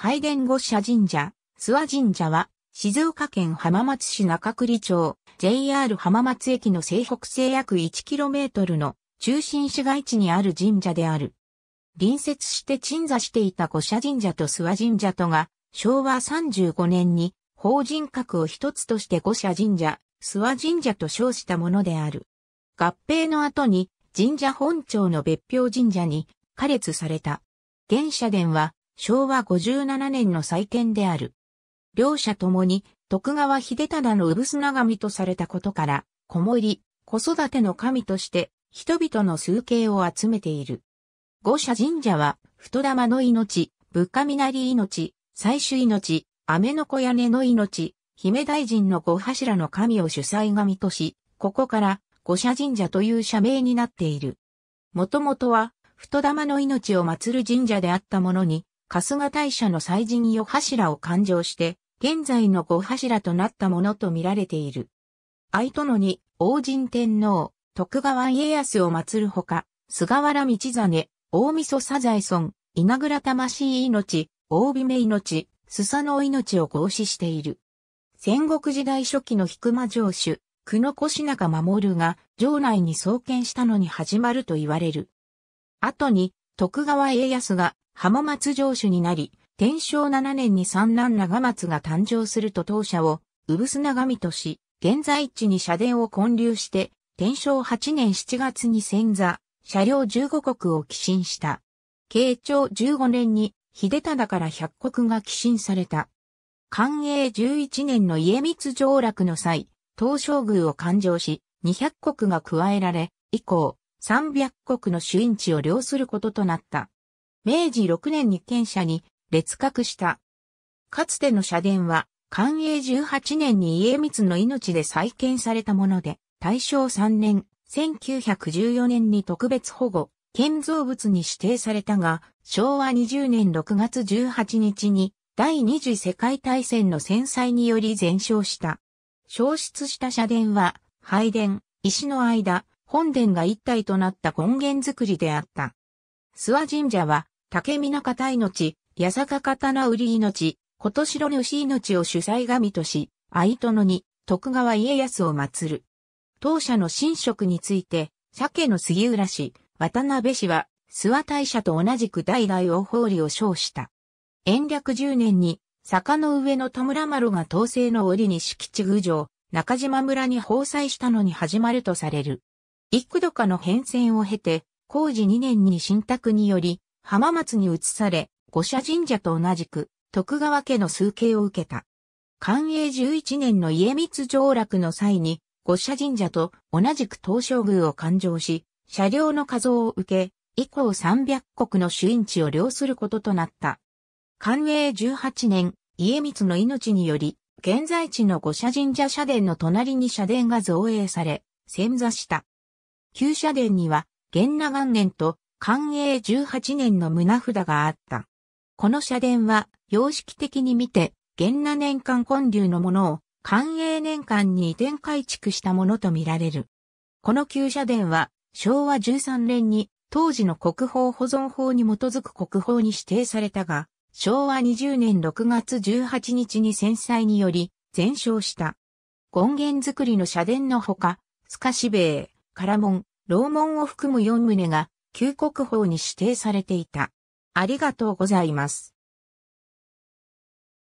拝殿五社神社、諏訪神社は、静岡県浜松市中栗町、JR 浜松駅の西北西約 1km の中心市街地にある神社である。隣接して鎮座していた五社神社と諏訪神社とが、昭和35年に法人格を一つとして五社神社、諏訪神社と称したものである。合併の後に神社本庁の別表神社に加列された。現社殿は昭和57年の再建である。両者ともに徳川秀忠の産砂神とされたことから、子守、子育ての神として人々の崇敬を集めている。五社神社は、太玉の命、仏神なり命、最終命、雨の小屋根の命、姫大臣の五柱の神を主催神とし、ここから五社神社という社名になっている。もともとは、太玉の命を祀る神社であったものに、春日大社の祭神よ柱を勘定して、現在の御柱となったものと見られている。愛殿に、王神天皇、徳川家康を祀るほか、菅原道真、大晦噌サザエ村、稲倉魂命、大美命、スサノ命を合祀している。戦国時代初期の引間城主、久野越中守が、城内に創建したのに始まると言われる。後に、徳川家康が浜松城主になり、天正7年に三男長松が誕生すると当社を、うぶす長身とし、現在地に社殿を建立して、天正8年7月に千座、車両15国を寄進した。慶長15年に、秀忠から100国が寄進された。寛永11年の家光上落の際、東照宮を勘定し、200国が加えられ、以降、300国の主因地を領することとなった。明治6年に県社に列格した。かつての社殿は、寛永18年に家光の命で再建されたもので、大正3年、1914年に特別保護、建造物に指定されたが、昭和20年6月18日に第二次世界大戦の戦災により全焼した。消失した社殿は、拝殿、石の間、本殿が一体となった源づ作りであった。諏訪神社は、竹見中の命、八坂刀売り命、琴城主命を主催神とし、愛殿に徳川家康を祀る。当社の神職について、鮭の杉浦氏、渡辺氏は、諏訪大社と同じく代々を法理を称した。延暦十年に、坂の上の戸村丸が統制の折に敷地郡上、中島村に放祭したのに始まるとされる。幾度かの変遷を経て、工事2年に新宅により、浜松に移され、五社神社と同じく、徳川家の崇敬を受けた。寛永11年の家光上落の際に、五社神社と同じく東照宮を勘定し、車両の画像を受け、以降300国の主因地を領することとなった。寛永18年、家光の命により、現在地の五社神社社殿の隣に社殿が造営され、潜座した。旧社殿には、元羅元年と寛永18年の胸札があった。この社殿は、様式的に見て、元羅年間建立のものを、寛永年間に移転改築したものとみられる。この旧社殿は、昭和13年に、当時の国宝保存法に基づく国宝に指定されたが、昭和20年6月18日に戦災により、全焼した。権現造りの社殿のほか、スカシベイ、カラモン、楼門を含む4棟が旧国宝に指定されていた。ありがとうございます。